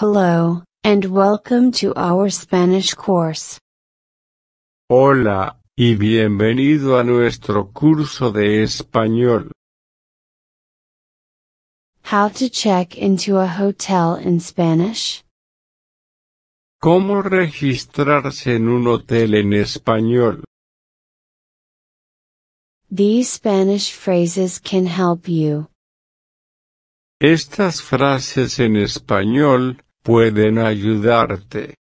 Hello, and welcome to our Spanish course. Hola, y bienvenido a nuestro curso de español. How to check into a hotel in Spanish? ¿Cómo registrarse en un hotel en español? These Spanish phrases can help you. Estas frases en español pueden ayudarte.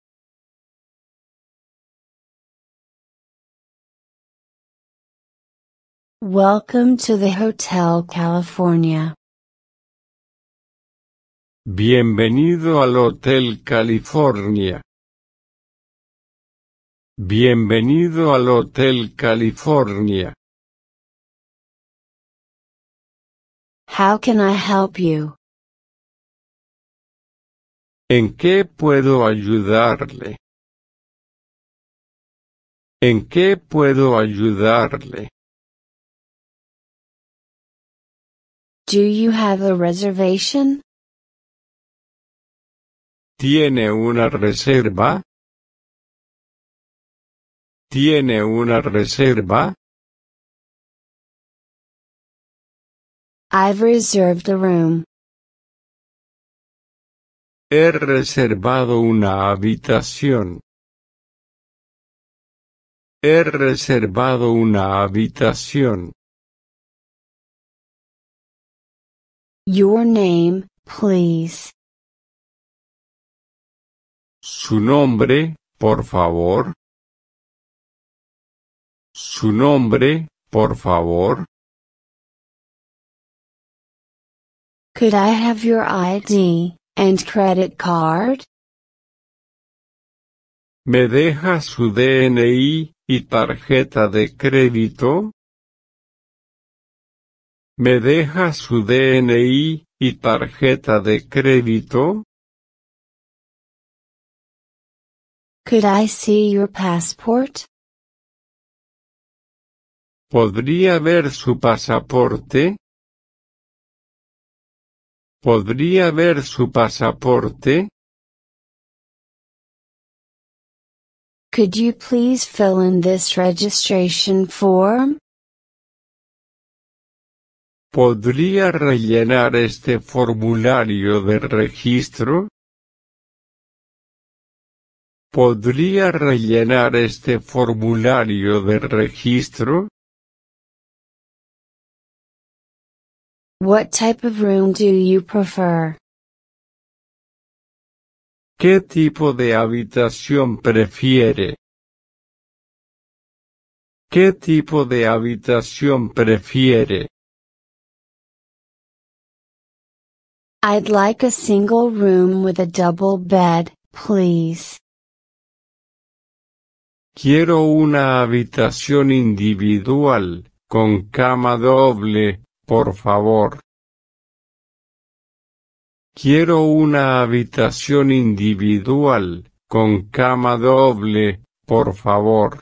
Welcome to the Hotel California. Bienvenido al Hotel California. Bienvenido al Hotel California. How can I help you? ¿En qué puedo ayudarle? ¿En qué puedo ayudarle? Do you have a reservation? ¿Tiene una reserva? ¿Tiene una reserva? I've reserved a room. He reservado una habitación. He reservado una habitación. Your name, please. Su nombre, por favor. Su nombre, por favor. Could I have your ID? and credit card? ¿Me deja su DNI y tarjeta de crédito? ¿Me deja su DNI y tarjeta de crédito? Could I see your passport? ¿Podría ver su pasaporte? ¿Podría ver su pasaporte? Could you please fill in this registration form? ¿Podría rellenar este formulario de registro? ¿Podría rellenar este formulario de registro? What type of room do you prefer? ¿Qué tipo de habitación prefiere? ¿Qué tipo de habitación prefiere? I'd like a single room with a double bed, please. Quiero una habitación individual, con cama doble, por favor. Quiero una habitación individual, con cama doble, por favor.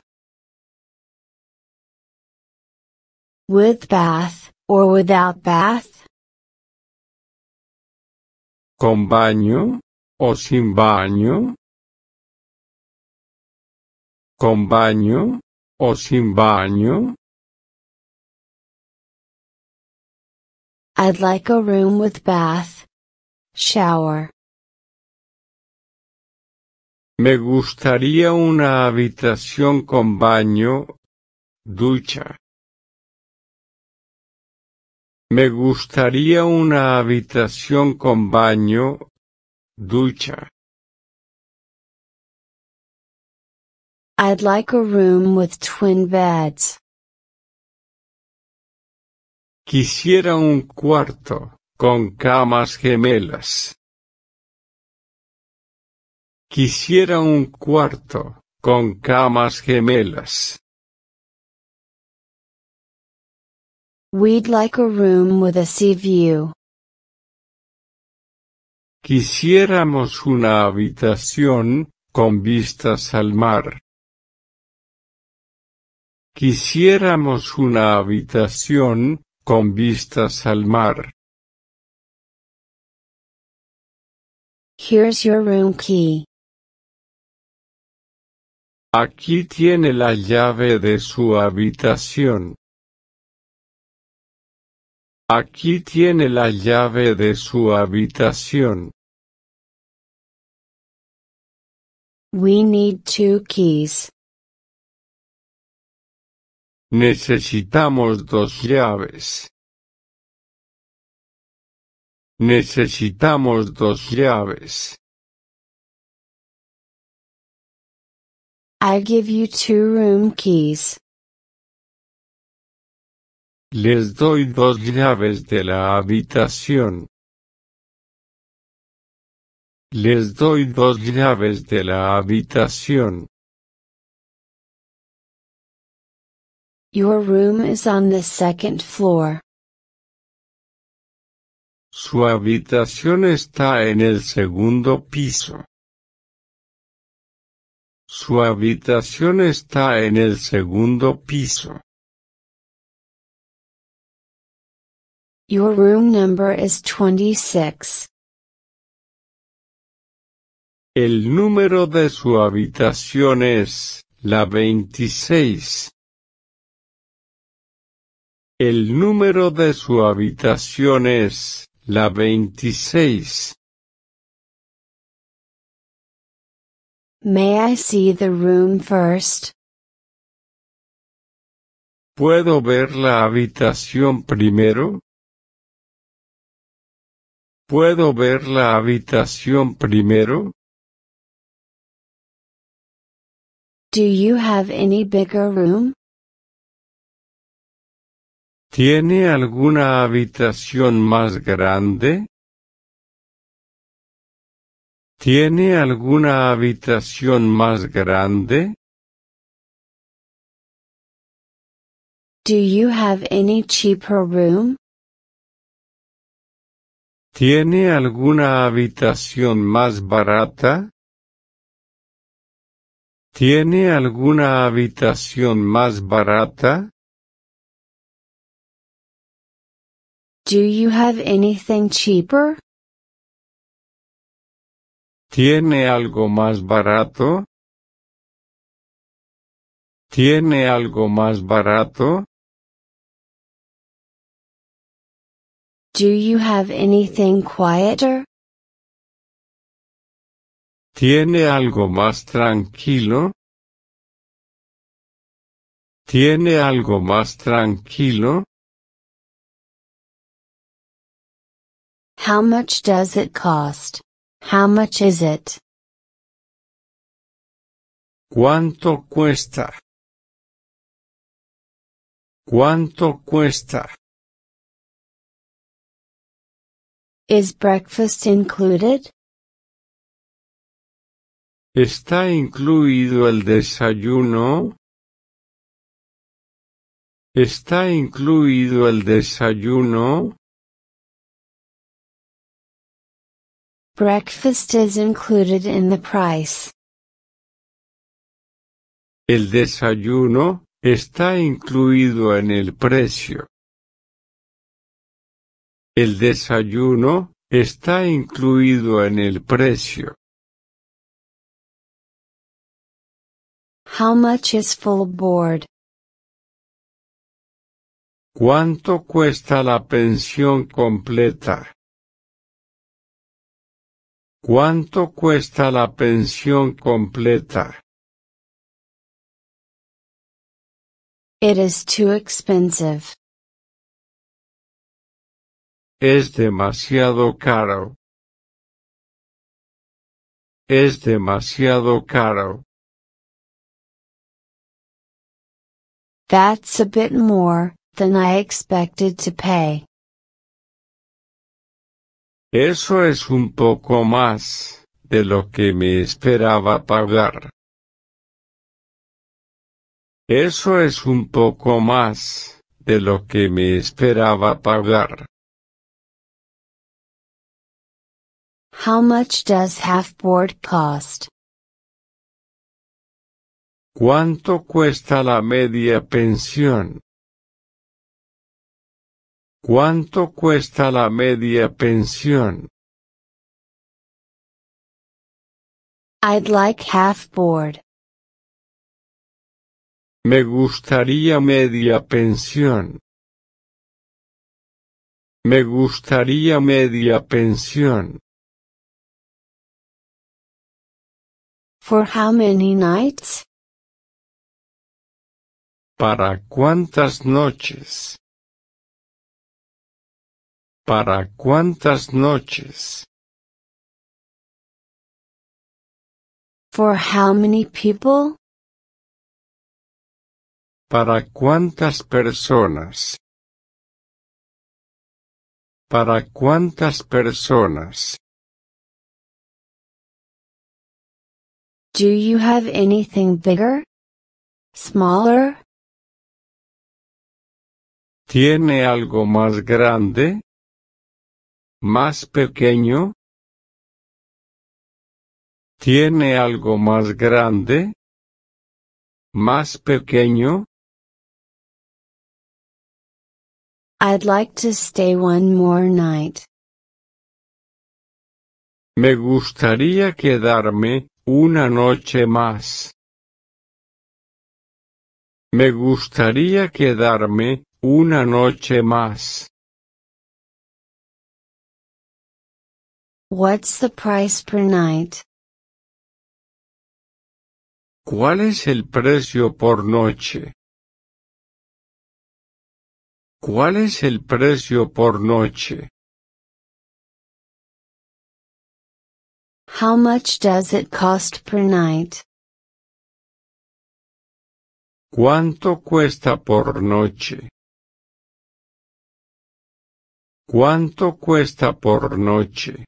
With bath, or without bath? ¿Con baño? ¿O sin baño? ¿Con baño? ¿O sin baño? I'd like a room with bath. Shower. Me gustaría una habitación con baño, ducha. Me gustaría una habitación con baño, ducha. I'd like a room with twin beds. Quisiera un cuarto, con camas gemelas. Quisiera un cuarto, con camas gemelas. We'd like a room with a sea view. Quisiéramos una habitación, con vistas al mar. Quisiéramos una habitación, con vistas al mar. Here's your room key. Aquí tiene la llave de su habitación. Aquí tiene la llave de su habitación. We need two keys. Necesitamos dos llaves. Necesitamos dos llaves. I give you two room keys. Les doy dos llaves de la habitación. Les doy dos llaves de la habitación. Your room is on the second floor. Su habitación está en el segundo piso. Su habitación está en el segundo piso. Your room number is 26. El número de su habitación es la 26. El número de su habitación es la 26. May I see the room first? ¿Puedo ver la habitación primero? ¿Puedo ver la habitación primero? Do you have any bigger room? ¿Tiene alguna habitación más grande? ¿Tiene alguna habitación más grande? Do you have any cheaper room? ¿Tiene alguna habitación más barata? ¿Tiene alguna habitación más barata? Do you have anything cheaper? ¿Tiene algo más barato? ¿Tiene algo más barato? Do you have anything quieter? ¿Tiene algo más tranquilo? ¿Tiene algo más tranquilo? How much does it cost? How much is it? Quanto cuesta? Quanto cuesta? Is breakfast included? ¿Está incluido el desayuno? ¿Está incluido el desayuno? Breakfast is included in the price. El desayuno está incluido en el precio. El desayuno está incluido en el precio. How much is full board? ¿Cuánto cuesta la pensión completa? ¿Cuánto cuesta la pensión completa? It is too expensive. Es demasiado caro. Es demasiado caro. That's a bit more than I expected to pay. Eso es un poco más de lo que me esperaba pagar. Eso es un poco más de lo que me esperaba pagar. How much does half board cost? ¿Cuánto cuesta la media pensión? ¿Cuánto cuesta la media pensión? I'd like half board. Me gustaría media pensión. Me gustaría media pensión. For how many nights? ¿Para cuántas noches? ¿Para cuántas noches? For how many people? ¿Para cuántas personas? ¿Para cuántas personas? Do you have anything bigger? Smaller? ¿Tiene algo más grande? ¿Más pequeño? ¿Tiene algo más grande? ¿Más pequeño? I'd like to stay one more night. Me gustaría quedarme una noche más. Me gustaría quedarme una noche más. What's the price per night? ¿Cuál es el precio por noche? ¿Cuál es el precio por noche? How much does it cost per night? ¿Cuánto cuesta por noche? ¿Cuánto cuesta por noche?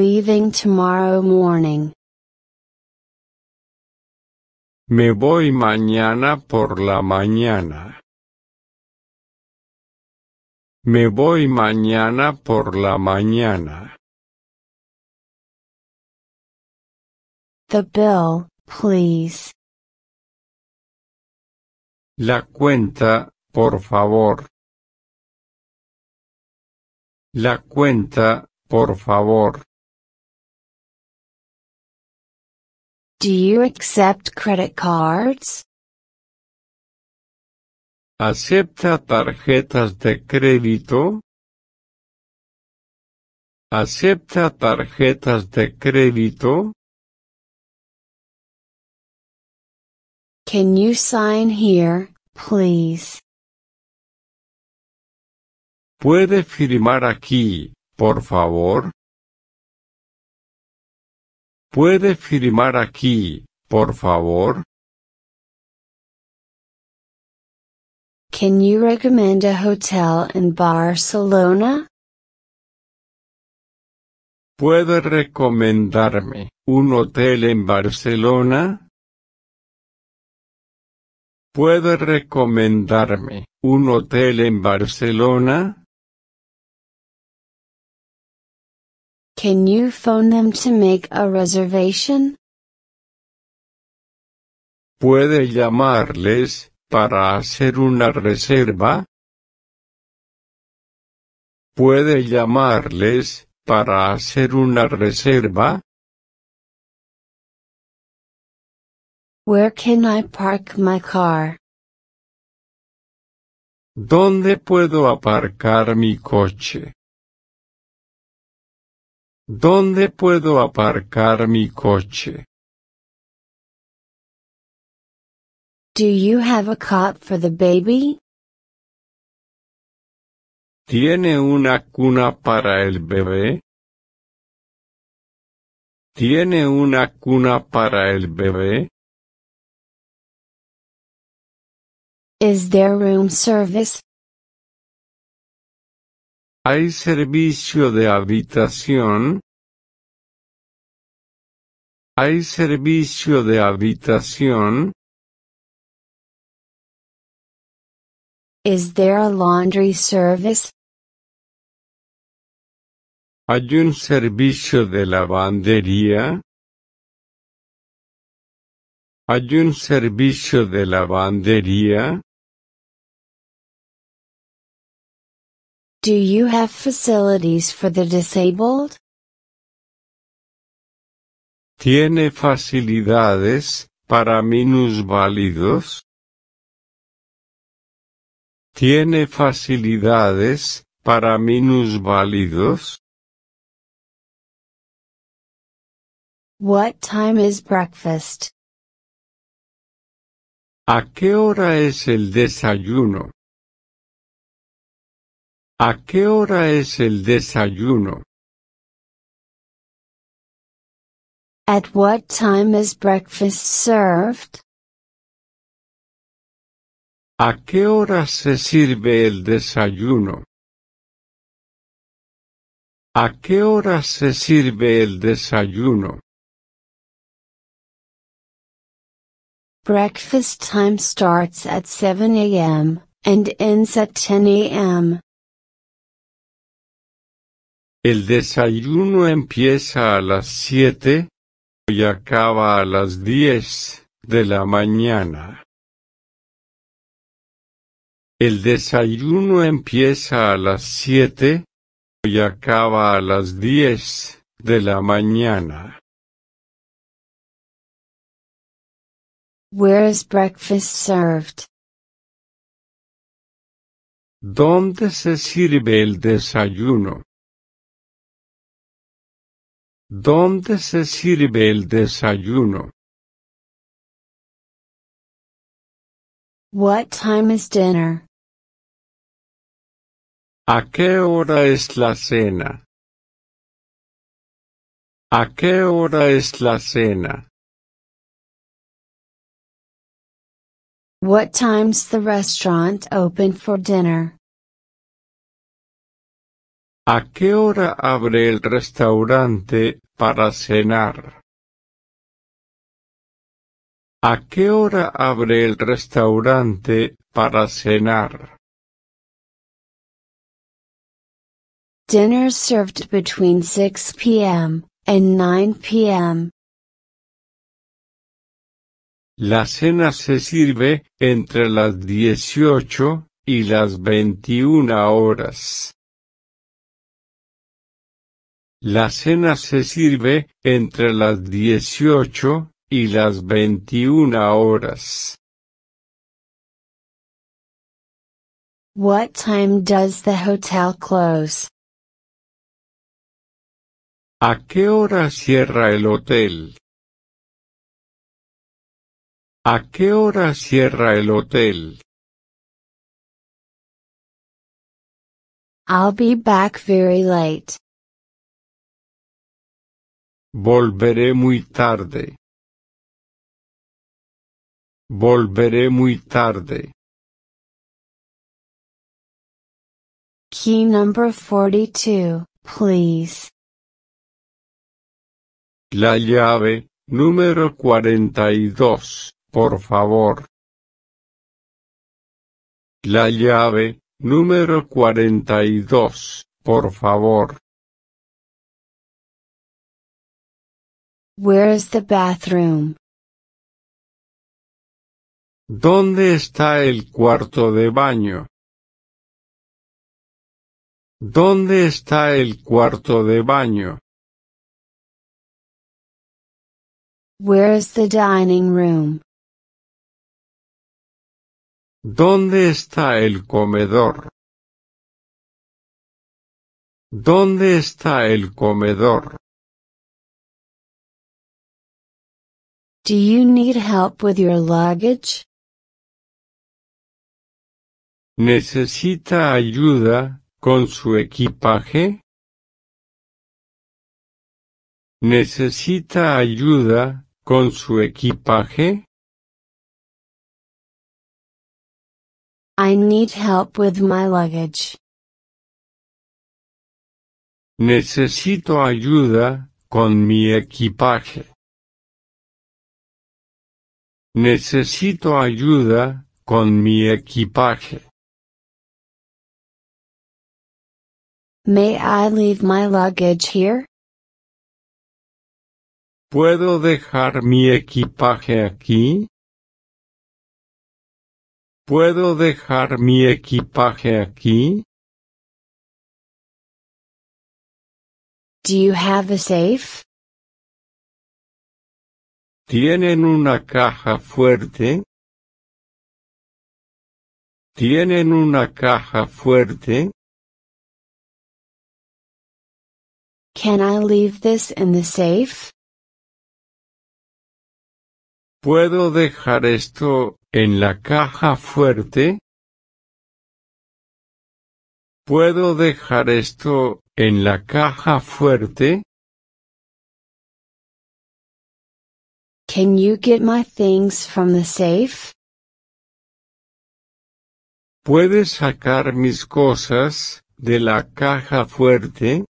leaving tomorrow morning. Me voy mañana por la mañana. Me voy mañana por la mañana. The bill, please. La cuenta, por favor. La cuenta, por favor. Do you accept credit cards? ¿Acepta tarjetas de crédito? ¿Acepta tarjetas de crédito? Can you sign here, please? ¿Puede firmar aquí, por favor? ¿Puede firmar aquí, por favor? Can you recommend a hotel in Barcelona? ¿Puede recomendarme un hotel en Barcelona? ¿Puede recomendarme un hotel en Barcelona? Can you phone them to make a reservation? ¿Puede llamarles para hacer una reserva? ¿Puede llamarles para hacer una reserva? Where can I park my car? ¿Dónde puedo aparcar mi coche? ¿Dónde puedo aparcar mi coche? Do you have a cot for the baby? ¿Tiene una cuna para el bebé? ¿Tiene una cuna para el bebé? Is there room service ¿Hay servicio de habitación? ¿Hay servicio de habitación? Is there a laundry service? ¿Hay un servicio de lavandería? ¿Hay un servicio de lavandería? Do you have facilities for the disabled? ¿Tiene facilidades para minusválidos? ¿Tiene facilidades para minusválidos? What time is breakfast? ¿A qué hora es el desayuno? ¿A qué hora es el desayuno? At what time is breakfast served? ¿A qué hora se sirve el desayuno? ¿A qué hora se sirve el desayuno? Breakfast time starts at 7 a.m. and ends at 10 a.m. El desayuno empieza a las siete y acaba a las diez de la mañana. El desayuno empieza a las siete y acaba a las diez de la mañana. Where is breakfast served? ¿Dónde se sirve el desayuno? ¿Dónde se sirve el desayuno? What time is dinner? ¿A qué hora es la cena? ¿A qué hora es la cena? What time's the restaurant open for dinner? ¿A qué hora abre el restaurante para cenar? ¿A qué hora abre el restaurante para cenar? Dinner served between 6 p.m. and 9 p.m. La cena se sirve entre las 18 y las 21 horas. La cena se sirve, entre las 18, y las 21 horas. What time does the hotel close? ¿A qué hora cierra el hotel? ¿A qué hora cierra el hotel? I'll be back very late. Volveré muy tarde. Volveré muy tarde. Key number 42, please. La llave, número 42, por favor. La llave, número 42, por favor. Where is the bathroom? ¿Dónde está el cuarto de baño? ¿Dónde está el cuarto de baño? Where is the dining room? ¿Dónde está el comedor? ¿Dónde está el comedor? Do you need help with your luggage? ¿Necesita ayuda con su equipaje? ¿Necesita ayuda con su equipaje? I need help with my luggage. Necesito ayuda con mi equipaje. Necesito ayuda con mi equipaje. May I leave my luggage here? ¿Puedo dejar mi equipaje aquí? ¿Puedo dejar mi equipaje aquí? Do you have a safe? ¿Tienen una caja fuerte? ¿Tienen una caja fuerte? Can I leave this in the safe? ¿Puedo dejar esto en la caja fuerte? ¿Puedo dejar esto en la caja fuerte? Can you get my things from the safe? ¿Puedes sacar mis cosas de la caja fuerte?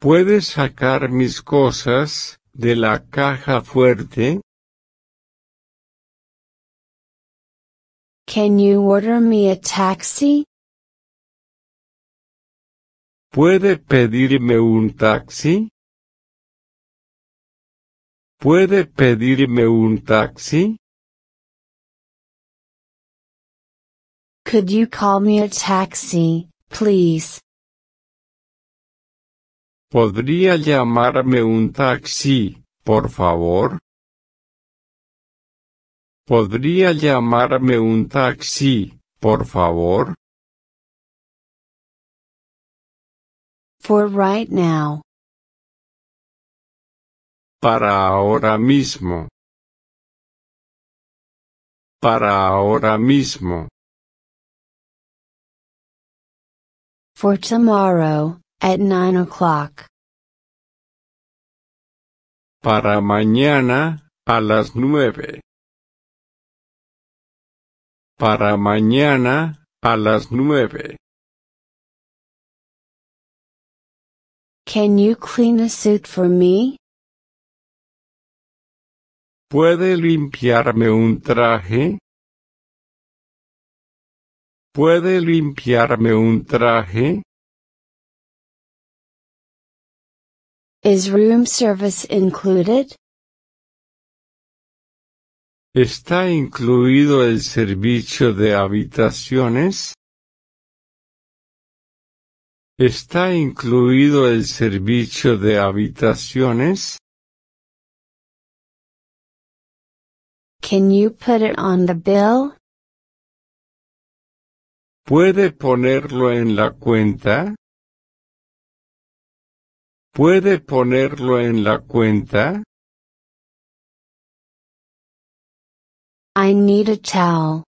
¿Puedes sacar mis cosas de la caja fuerte? Can you order me a taxi? ¿Puede pedirme un taxi? ¿Puede pedirme un taxi? Could you call me a taxi, please? ¿Podría llamarme un taxi, por favor? ¿Podría llamarme un taxi, por favor? For right now. Para ahora mismo. Para ahora mismo. For tomorrow, at nine o'clock. Para mañana, a las nueve. Para mañana, a las nueve. Can you clean a suit for me? ¿Puede limpiarme un traje? ¿Puede limpiarme un traje? room service included? ¿Está incluido el servicio de habitaciones? ¿Está incluido el servicio de habitaciones? Can you put it on the bill? ¿Puede ponerlo en la cuenta? ¿Puede ponerlo en la cuenta? I need a towel.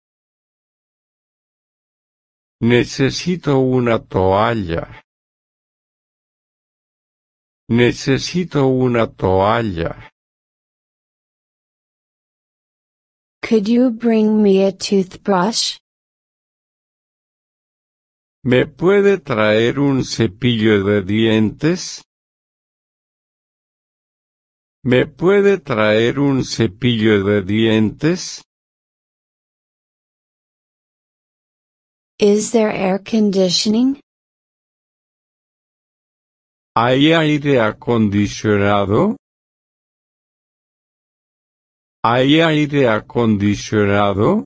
Necesito una toalla. Necesito una toalla. Could you bring me a toothbrush? ¿Me puede traer un cepillo de dientes? ¿Me puede traer un cepillo de dientes? Is there air conditioning? ¿Hay aire acondicionado? ¿Hay aire acondicionado?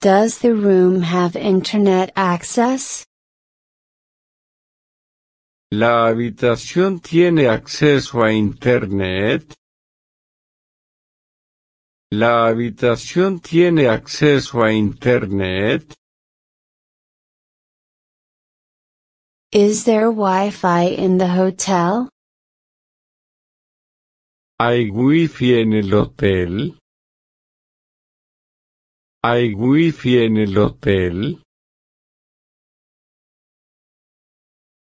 Does the room have internet access? ¿La habitación tiene acceso a internet? ¿La habitación tiene acceso a internet? Is there Wi-Fi in the hotel? ¿Hay wifi en el hotel? ¿Hay wifi en el hotel?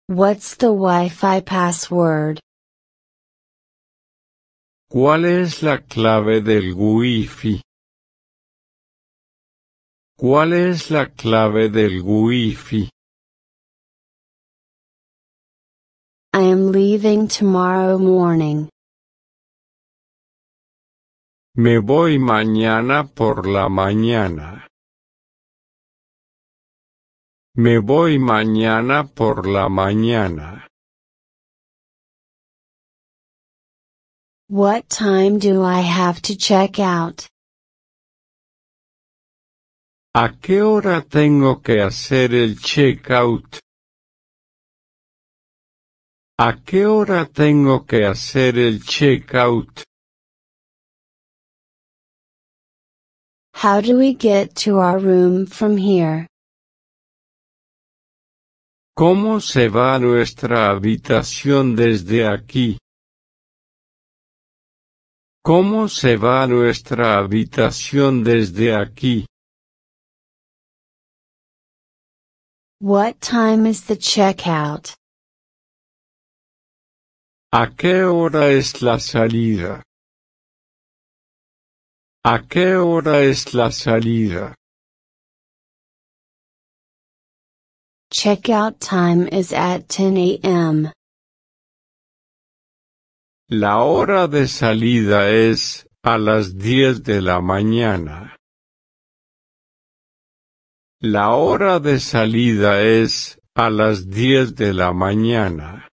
What's the Wi-Fi password? ¿Cuál es la clave del wi ¿Cuál es la clave del Wi-Fi? I am leaving tomorrow morning. Me voy mañana por la mañana. Me voy mañana por la mañana. What time do I have to check out? ¿A qué hora tengo que hacer el checkout? ¿A qué hora tengo que hacer el checkout? How do we get to our room from here? ¿Cómo se va a nuestra habitación desde aquí? ¿Cómo se va a nuestra habitación desde aquí? What time is the checkout? ¿A qué hora es la salida? ¿A qué hora es la salida? Checkout time is at 10 a.m. La hora de salida es a las 10 de la mañana. La hora de salida es a las 10 de la mañana.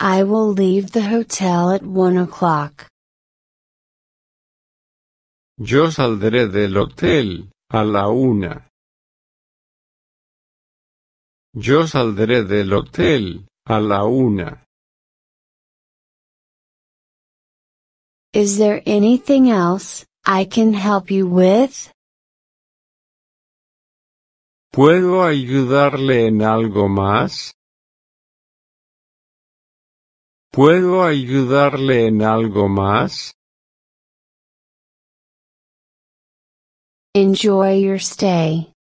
I will leave the hotel at one o'clock. Yo saldré del hotel a la una. Yo saldré del hotel a la una. Is there anything else I can help you with? ¿Puedo ayudarle en algo más? ¿Puedo ayudarle en algo más? Enjoy your stay.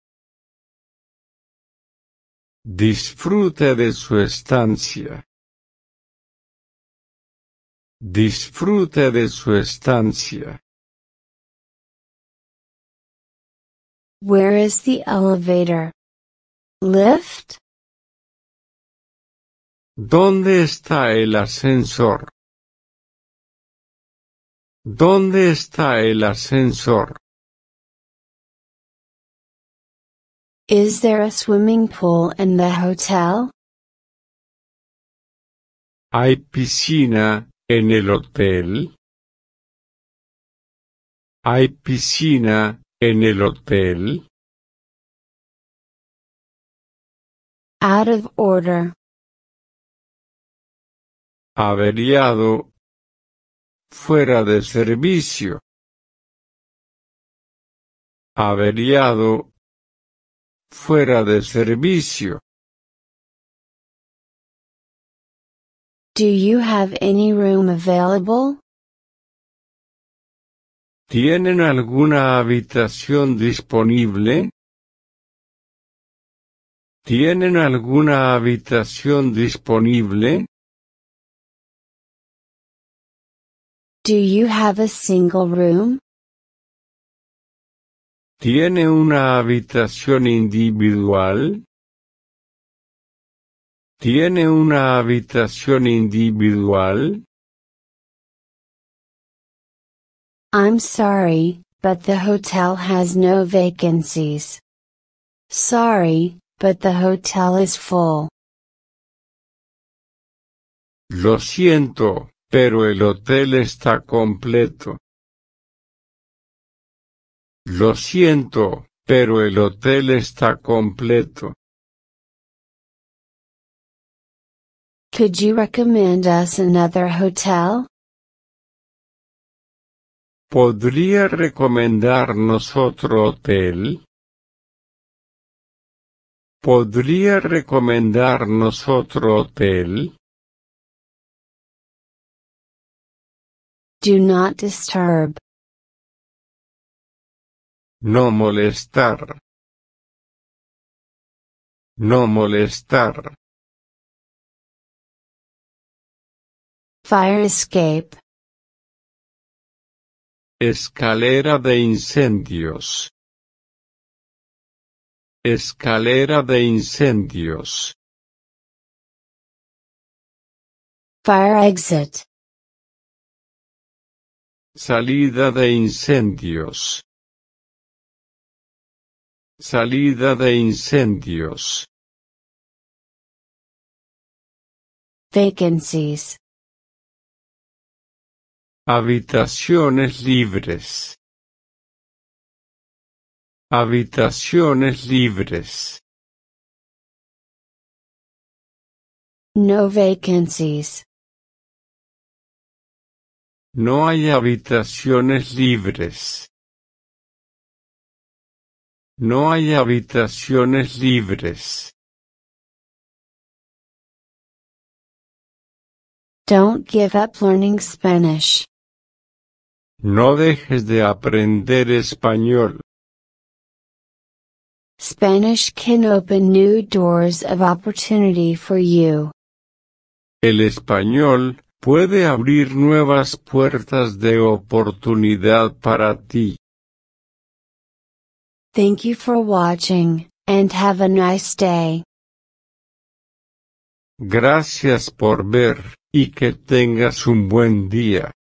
Disfrute de su estancia. Disfrute de su estancia. Where is the elevator? Lift? ¿Dónde está el ascensor? ¿Dónde está el ascensor? Is there a swimming pool in the hotel? ¿Hay piscina en el hotel? ¿Hay piscina en el hotel? Out of order averiado, fuera de servicio, averiado, fuera de servicio. Do you have any room available? ¿Tienen alguna habitación disponible? ¿Tienen alguna habitación disponible? Do you have a single room? ¿Tiene una habitación individual? ¿Tiene una habitación individual? I'm sorry, but the hotel has no vacancies. Sorry, but the hotel is full. Lo siento, pero el hotel está completo. Lo siento, pero el hotel está completo. Could you recommend us another hotel? ¿Podría recomendarnos otro hotel? ¿Podría recomendarnos otro hotel? Do not disturb. No molestar. No molestar. Fire escape. Escalera de incendios. Escalera de incendios. Fire exit. Salida de incendios. Salida de incendios. Vacancies. Habitaciones libres. Habitaciones libres. No vacancies. No hay habitaciones libres. No hay habitaciones libres. Don't give up learning Spanish. No dejes de aprender español. Spanish can open new doors of opportunity for you. El español puede abrir nuevas puertas de oportunidad para ti. Thank you for watching, and have a nice day. Gracias por ver, y que tengas un buen día.